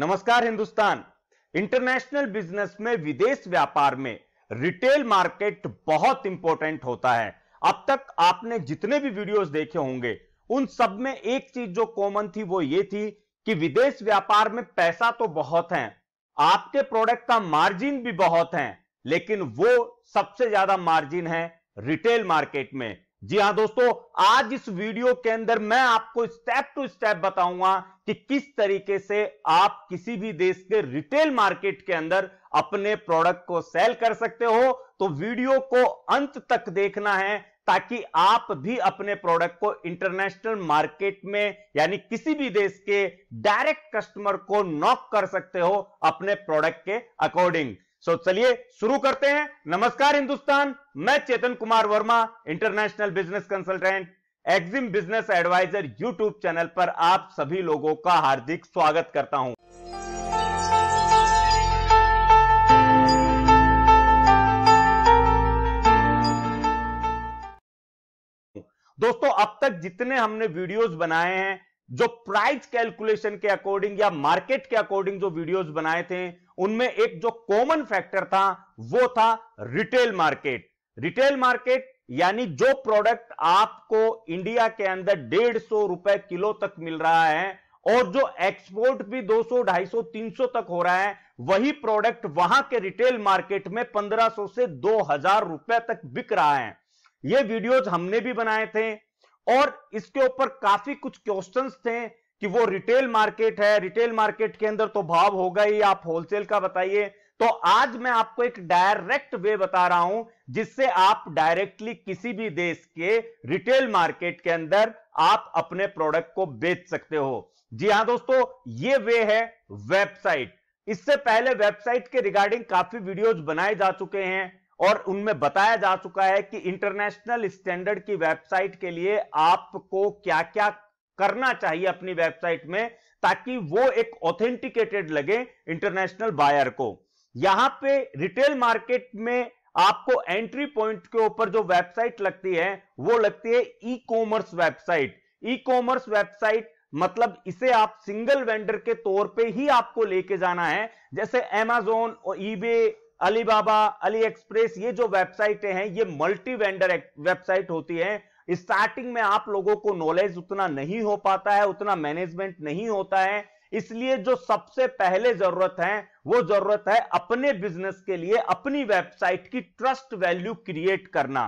नमस्कार Hindustan international business में विदेश व्यापार में रिटेल मार्केट बहुत इंपॉर्टेंट होता है अब तक आपने जितने भी वीडियोस देखे होंगे उन सब में एक चीज जो कॉमन थी वो ये थी कि विदेश व्यापार में पैसा तो बहुत है आपके प्रोडक्ट का मार्जिन भी बहुत है लेकिन वो सबसे ज्यादा मार्जिन है रिटेल मार्केट में जी हां दोस्तों आज इस वीडियो के अंदर मैं आपको स्टेप टू स्टेप बताऊंगा कि किस तरीके से आप किसी भी देश के रिटेल मार्केट के अंदर अपने प्रोडक्ट को सेल कर सकते हो तो वीडियो को अंत तक देखना है ताकि आप भी अपने प्रोडक्ट को इंटरनेशनल मार्केट में यानी किसी भी देश के डायरेक्ट कस्टमर को नॉक कर सकते हो अपने प्रोडक्ट के अकॉर्डिंग सो चलिए शुरू करते हैं नमस्कार हिंदुस्तान मैं Chetan Kumar Verma international business consultant exim business advisor YouTube channel पर आप सभी लोगों का हार्दिक स्वागत करता हूं दोस्तों अब तक जितने हमने वीडियोस बनाए हैं जो प्राइस कैलकुलेशन के अकॉर्डिंग या मार्केट के अकॉर्डिंग जो वीडियोस बनाए थे उनमें एक जो कॉमन फैक्टर था वो था रिटेल मार्केट रिटेल मार्केट यानी जो प्रोडक्ट आपको इंडिया के अंदर डेढ़ सौ रुपए किलो तक मिल रहा है और जो एक्सपोर्ट भी 200, 250, 300 तक हो रहा है वही प्रोडक्ट वहां के रिटेल मार्केट में 1500 से 2000 रुपए तक बिक रहा है ये वीडियोज हमने भी बनाए थे और इसके ऊपर काफी कुछ क्वेश्चंस थे कि वो रिटेल मार्केट है रिटेल मार्केट के अंदर तो भाव होगा ही आप होलसेल का बताइए तो आज मैं आपको एक डायरेक्ट वे बता रहा हूं जिससे आप डायरेक्टली किसी भी देश के रिटेल मार्केट के अंदर आप अपने प्रोडक्ट को बेच सकते हो जी हां दोस्तों ये वे है वेबसाइट इससे पहले वेबसाइट के रिगार्डिंग काफी वीडियोज बनाए जा चुके हैं और उनमें बताया जा चुका है कि इंटरनेशनल स्टैंडर्ड की वेबसाइट के लिए आपको क्या क्या करना चाहिए अपनी वेबसाइट में ताकि वो एक ऑथेंटिकेटेड लगे इंटरनेशनल बायर को यहां पे रिटेल मार्केट में आपको एंट्री पॉइंट के ऊपर जो वेबसाइट लगती है वो लगती है e commerce website e commerce website मतलब इसे आप सिंगल वेंडर के तौर पे ही आपको लेके जाना है जैसे एमेजोन और ईबे अलीबाबा अली एक्सप्रेस ये जो वेबसाइटें हैं ये मल्टी वेंडर वेबसाइट होती है स्टार्टिंग में आप लोगों को नॉलेज उतना नहीं हो पाता है उतना मैनेजमेंट नहीं होता है इसलिए जो सबसे पहले जरूरत है वो जरूरत है अपने बिजनेस के लिए अपनी वेबसाइट की ट्रस्ट वैल्यू क्रिएट करना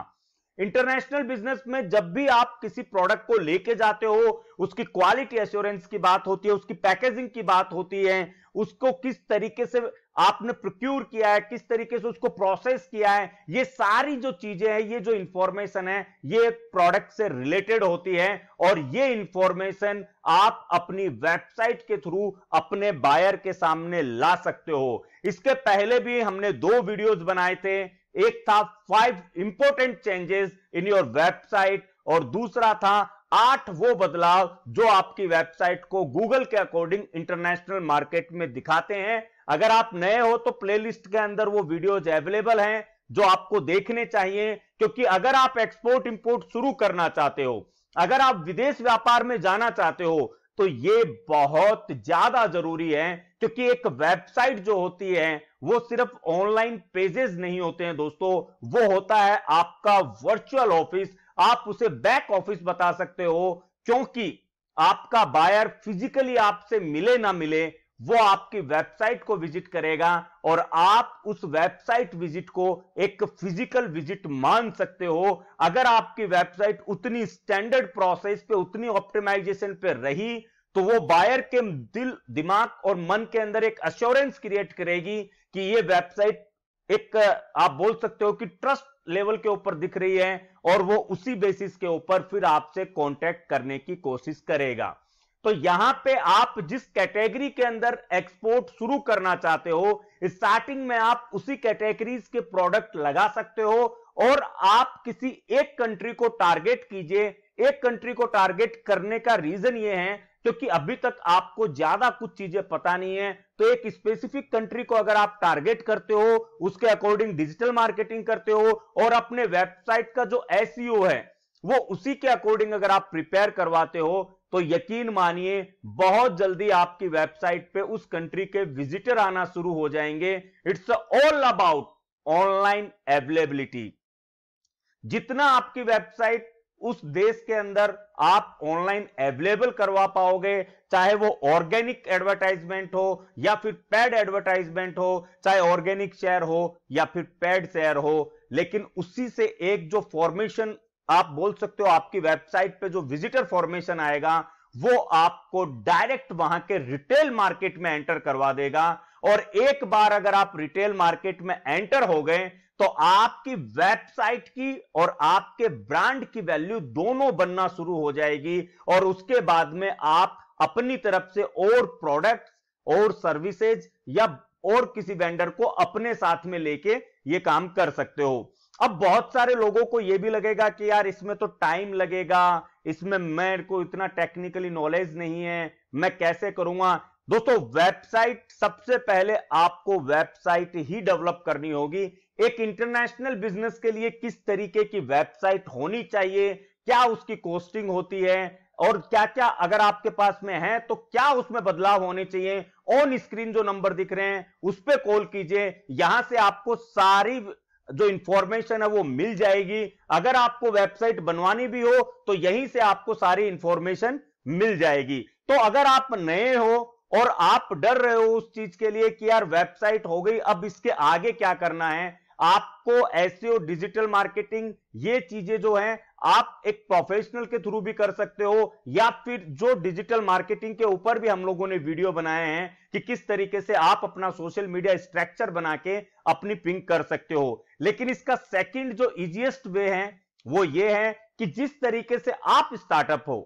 इंटरनेशनल बिजनेस में जब भी आप किसी प्रोडक्ट को लेके जाते हो उसकी क्वालिटी एश्योरेंस की बात होती है उसकी पैकेजिंग की बात होती है उसको किस तरीके से आपने प्रोक्योर किया है किस तरीके से उसको प्रोसेस किया है ये सारी जो चीजें हैं ये जो इंफॉर्मेशन है ये प्रोडक्ट से रिलेटेड होती है और ये इंफॉर्मेशन आप अपनी वेबसाइट के थ्रू अपने बायर के सामने ला सकते हो इसके पहले भी हमने दो वीडियोस बनाए थे एक था five important changes in your website और दूसरा था आठ वो बदलाव जो आपकी वेबसाइट को गूगल के अकॉर्डिंग इंटरनेशनल मार्केट में दिखाते हैं अगर आप नए हो तो प्लेलिस्ट के अंदर वो वीडियोज अवेलेबल हैं जो आपको देखने चाहिए क्योंकि अगर आप एक्सपोर्ट इंपोर्ट शुरू करना चाहते हो अगर आप विदेश व्यापार में जाना चाहते हो तो ये बहुत ज्यादा जरूरी है क्योंकि एक वेबसाइट जो होती है वो सिर्फ ऑनलाइन पेजेस नहीं होते हैं दोस्तों वो होता है आपका वर्चुअल ऑफिस आप उसे बैक ऑफिस बता सकते हो क्योंकि आपका बायर फिजिकली आपसे मिले ना मिले वो आपकी वेबसाइट को विजिट करेगा और आप उस वेबसाइट विजिट को एक फिजिकल विजिट मान सकते हो अगर आपकी वेबसाइट उतनी स्टैंडर्ड प्रोसेस पे उतनी ऑप्टिमाइजेशन पे रही तो वो बायर के दिल दिमाग और मन के अंदर एक अश्योरेंस क्रिएट करेगी कि ये वेबसाइट एक आप बोल सकते हो कि ट्रस्ट लेवल के ऊपर दिख रही है और वो उसी बेसिस के ऊपर फिर आपसे कॉन्टैक्ट करने की कोशिश करेगा तो यहां पे आप जिस कैटेगरी के अंदर एक्सपोर्ट शुरू करना चाहते हो स्टार्टिंग में आप उसी कैटेगरीज के प्रोडक्ट लगा सकते हो और आप किसी एक कंट्री को टारगेट कीजिए एक कंट्री को टारगेट करने का रीजन ये है क्योंकि अभी तक आपको ज्यादा कुछ चीजें पता नहीं है तो एक स्पेसिफिक कंट्री को अगर आप टारगेट करते हो उसके अकॉर्डिंग डिजिटल मार्केटिंग करते हो और अपने वेबसाइट का जो एसईओ e है वो उसी के अकॉर्डिंग अगर आप प्रिपेयर करवाते हो तो यकीन मानिए बहुत जल्दी आपकी वेबसाइट पे उस कंट्री के विजिटर आना शुरू हो जाएंगे it's all about online availability जितना आपकी वेबसाइट उस देश के अंदर आप ऑनलाइन अवेलेबल करवा पाओगे चाहे वो ऑर्गेनिक एडवर्टाइजमेंट हो या फिर पेड एडवर्टाइजमेंट हो चाहे ऑर्गेनिक शेयर हो या फिर पेड शेयर हो लेकिन उसी से एक जो फॉर्मेशन आप बोल सकते हो आपकी वेबसाइट पे जो विजिटर फॉर्मेशन आएगा वो आपको डायरेक्ट वहां के रिटेल मार्केट में एंटर करवा देगा और एक बार अगर आप रिटेल मार्केट में एंटर हो गए तो आपकी वेबसाइट की और आपके ब्रांड की वैल्यू दोनों बनना शुरू हो जाएगी और उसके बाद में आप अपनी तरफ से और प्रोडक्ट और सर्विसेज या और किसी वेंडर को अपने साथ में लेके ये काम कर सकते हो अब बहुत सारे लोगों को यह भी लगेगा कि यार इसमें तो टाइम लगेगा इसमें मेरे को इतना टेक्निकली नॉलेज नहीं है मैं कैसे करूंगा दोस्तों वेबसाइट सबसे पहले आपको वेबसाइट ही डेवलप करनी होगी एक इंटरनेशनल बिजनेस के लिए किस तरीके की वेबसाइट होनी चाहिए क्या उसकी कोस्टिंग होती है और क्या क्या अगर आपके पास में है तो क्या उसमें बदलाव होने चाहिए ऑन स्क्रीन जो नंबर दिख रहे हैं उस पर कॉल कीजिए यहां से आपको सारी जो इंफॉर्मेशन है वो मिल जाएगी अगर आपको वेबसाइट बनवानी भी हो तो यहीं से आपको सारी इंफॉर्मेशन मिल जाएगी तो अगर आप नए हो और आप डर रहे हो उस चीज के लिए कि यार वेबसाइट हो गई अब इसके आगे क्या करना है आपको हो डिजिटल मार्केटिंग ये चीजें जो हैं आप एक प्रोफेशनल के थ्रू भी कर सकते हो या फिर जो डिजिटल मार्केटिंग के ऊपर भी हम लोगों ने वीडियो बनाए हैं कि किस तरीके से आप अपना सोशल मीडिया स्ट्रक्चर बना के अपनी पिंक कर सकते हो लेकिन इसका सेकंड जो इजिएस्ट वे है वो ये है कि जिस तरीके से आप स्टार्टअप हो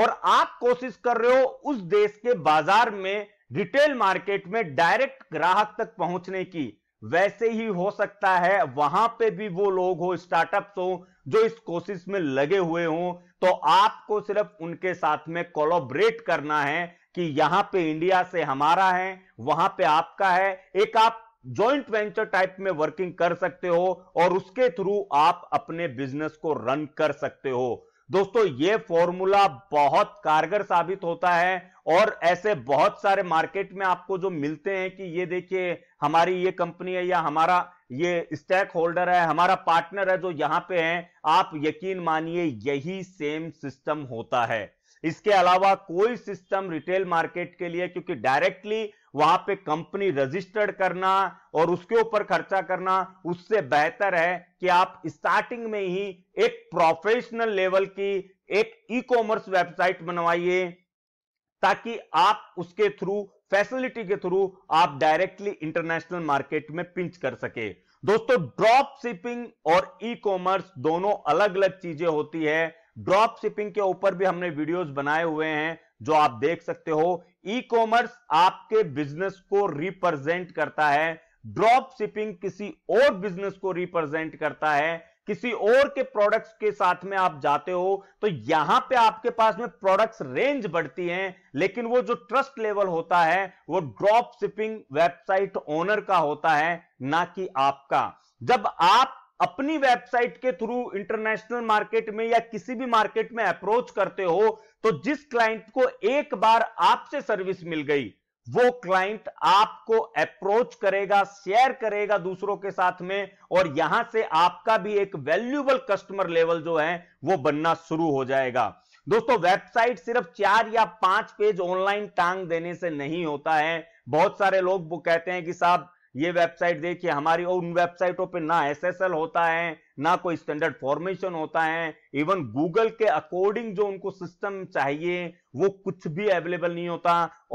और आप कोशिश कर रहे हो उस देश के बाजार में रिटेल मार्केट में डायरेक्ट ग्राहक तक पहुंचने की वैसे ही हो सकता है वहां पे भी वो लोग हो स्टार्टअप्स हो जो इस कोशिश में लगे हुए हो तो आपको सिर्फ उनके साथ में कोलोबरेट करना है कि यहां पे इंडिया से हमारा है वहां पे आपका है एक आप जॉइंट वेंचर टाइप में वर्किंग कर सकते हो और उसके थ्रू आप अपने बिजनेस को रन कर सकते हो दोस्तों ये फॉर्मूला बहुत कारगर साबित होता है और ऐसे बहुत सारे मार्केट में आपको जो मिलते हैं कि ये देखिए हमारी ये कंपनी है या हमारा ये स्टेक होल्डर है हमारा पार्टनर है जो यहां पे है आप यकीन मानिए यही सेम सिस्टम होता है इसके अलावा कोई सिस्टम रिटेल मार्केट के लिए क्योंकि डायरेक्टली वहां पे कंपनी रजिस्टर्ड करना और उसके ऊपर खर्चा करना उससे बेहतर है कि आप स्टार्टिंग में ही एक प्रोफेशनल लेवल की एक ई कॉमर्स वेबसाइट बनवाइए ताकि आप उसके थ्रू फैसिलिटी के थ्रू आप डायरेक्टली इंटरनेशनल मार्केट में पिंच कर सके दोस्तों ड्रॉप शिपिंग और ई कॉमर्स दोनों अलग अलग चीजें होती है ड्रॉप शिपिंग के ऊपर भी हमने वीडियोस बनाए हुए हैं जो आप देख सकते हो ई कॉमर्स आपके बिजनेस को रिप्रेजेंट करता है ड्रॉप शिपिंग किसी और बिजनेस को रिप्रेजेंट करता है किसी और के प्रोडक्ट्स के साथ में आप जाते हो तो यहां पे आपके पास में प्रोडक्ट्स रेंज बढ़ती है लेकिन वो जो ट्रस्ट लेवल होता है वो ड्रॉप शिपिंग वेबसाइट ओनर का होता है ना कि आपका जब आप अपनी वेबसाइट के थ्रू इंटरनेशनल मार्केट में या किसी भी मार्केट में अप्रोच करते हो तो जिस क्लाइंट को एक बार आपसे सर्विस मिल गई वो क्लाइंट आपको अप्रोच करेगा शेयर करेगा दूसरों के साथ में और यहां से आपका भी एक वैल्यूबल कस्टमर लेवल जो है वो बनना शुरू हो जाएगा दोस्तों वेबसाइट सिर्फ चार या पांच पेज ऑनलाइन टांग देने से नहीं होता है बहुत सारे लोग वो कहते हैं कि साहब ये वेबसाइट देखिए हमारी और उन वेबसाइटों पे ना एसएसएल होता है ना कोई स्टैंडर्ड फॉर्मेशन होता है इवन गूगल के अकॉर्डिंग जो उनको सिस्टम चाहिए वो कुछ भी अवेलेबल नहीं होता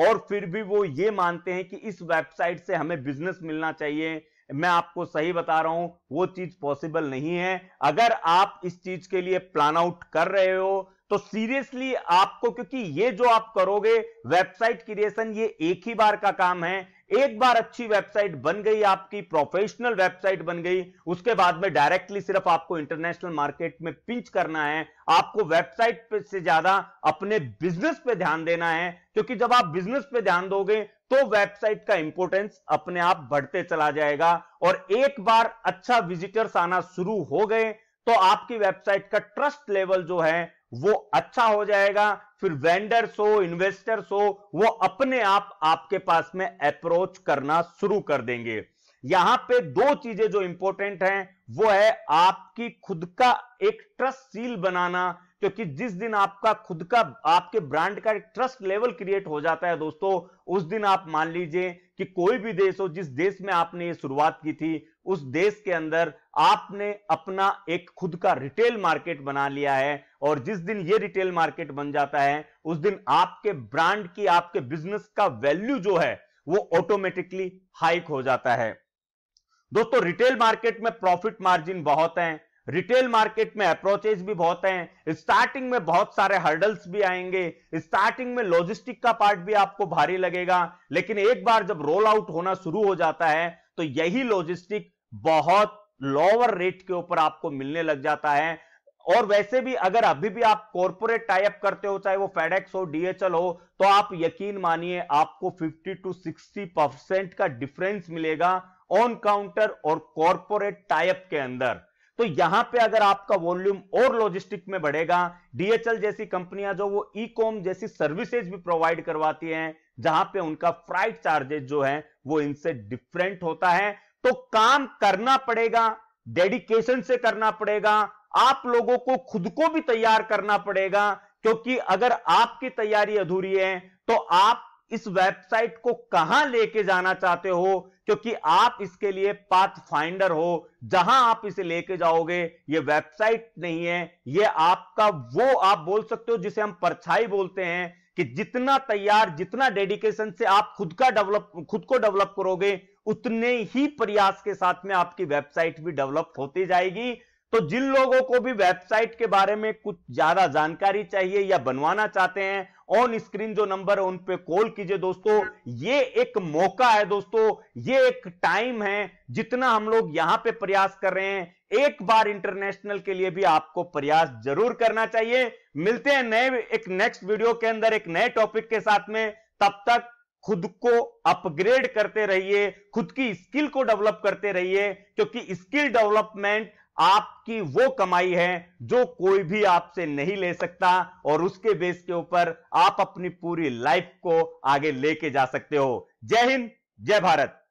और फिर भी वो ये मानते हैं कि इस वेबसाइट से हमें बिजनेस मिलना चाहिए मैं आपको सही बता रहा हूं वो चीज पॉसिबल नहीं है अगर आप इस चीज के लिए प्लान आउट कर रहे हो तो सीरियसली आपको क्योंकि ये जो आप करोगे वेबसाइट क्रिएशन ये एक ही बार का काम है एक बार अच्छी वेबसाइट बन गई आपकी प्रोफेशनल वेबसाइट बन गई उसके बाद में डायरेक्टली सिर्फ आपको इंटरनेशनल मार्केट में पिंच करना है आपको वेबसाइट पे से ज्यादा अपने बिजनेस पे ध्यान देना है क्योंकि जब आप बिजनेस पे ध्यान दोगे तो वेबसाइट का इंपोर्टेंस अपने आप बढ़ते चला जाएगा और एक बार अच्छा विजिटर्स आना शुरू हो गए तो आपकी वेबसाइट का ट्रस्ट लेवल जो है वो अच्छा हो जाएगा फिर वेंडर्स हो इन्वेस्टर्स हो वो अपने आप आपके पास में अप्रोच करना शुरू कर देंगे यहां पे दो चीजें जो इंपॉर्टेंट हैं वो है आपकी खुद का एक ट्रस्ट सील बनाना क्योंकि जिस दिन आपका खुद का आपके ब्रांड का एक ट्रस्ट लेवल क्रिएट हो जाता है दोस्तों उस दिन आप मान लीजिए कि कोई भी देश हो जिस देश में आपने ये शुरुआत की थी उस देश के अंदर आपने अपना एक खुद का रिटेल मार्केट बना लिया है और जिस दिन ये रिटेल मार्केट बन जाता है उस दिन आपके ब्रांड की आपके बिजनेस का वैल्यू जो है वो ऑटोमेटिकली हाइक हो जाता है दोस्तों रिटेल मार्केट में प्रॉफिट मार्जिन बहुत है रिटेल मार्केट में अप्रोचेज भी बहुत हैं स्टार्टिंग में बहुत सारे हर्डल्स भी आएंगे स्टार्टिंग में लॉजिस्टिक का पार्ट भी आपको भारी लगेगा लेकिन एक बार जब रोल आउट होना शुरू हो जाता है तो यही लॉजिस्टिक बहुत लोअर रेट के ऊपर आपको मिलने लग जाता है और वैसे भी अगर अभी भी आप कॉर्पोरेट टाइप करते हो चाहे वो फेडेक्स हो डीएचएल हो तो आप यकीन मानिए आपको 50 टू 60 परसेंट का डिफरेंस मिलेगा ऑन काउंटर और कॉर्पोरेट टाइप के अंदर तो यहां पे अगर आपका वॉल्यूम और लॉजिस्टिक में बढ़ेगा डीएचएल जैसी कंपनियां जो वो ई कॉम जैसी सर्विसेज भी प्रोवाइड करवाती हैं जहां पे उनका फ्राइट चार्जेस जो है वो इनसे डिफरेंट होता है तो काम करना पड़ेगा डेडिकेशन से करना पड़ेगा आप लोगों को खुद को भी तैयार करना पड़ेगा क्योंकि अगर आपकी तैयारी अधूरी है तो आप इस वेबसाइट को कहां लेके जाना चाहते हो क्योंकि आप इसके लिए पाथ फाइंडर हो जहां आप इसे लेके जाओगे ये वेबसाइट नहीं है ये आपका वो आप बोल सकते हो जिसे हम परछाई बोलते हैं कि जितना तैयार जितना डेडिकेशन से आप खुद का डेवलप खुद को डेवलप करोगे उतने ही प्रयास के साथ में आपकी वेबसाइट भी डेवलप होती जाएगी तो जिन लोगों को भी वेबसाइट के बारे में कुछ ज्यादा जानकारी चाहिए या बनवाना चाहते हैं ऑन स्क्रीन जो नंबर है उन पे कॉल कीजिए दोस्तों ये एक मौका है दोस्तों ये एक टाइम है जितना हम लोग यहां पे प्रयास कर रहे हैं एक बार इंटरनेशनल के लिए भी आपको प्रयास जरूर करना चाहिए मिलते हैं नए एक नेक्स्ट वीडियो के अंदर एक नए टॉपिक के साथ में तब तक खुद को अपग्रेड करते रहिए खुद की स्किल को डेवलप करते रहिए क्योंकि स्किल डेवलपमेंट आपकी वो कमाई है जो कोई भी आपसे नहीं ले सकता और उसके बेस के ऊपर आप अपनी पूरी लाइफ को आगे लेके जा सकते हो जय हिंद जय भारत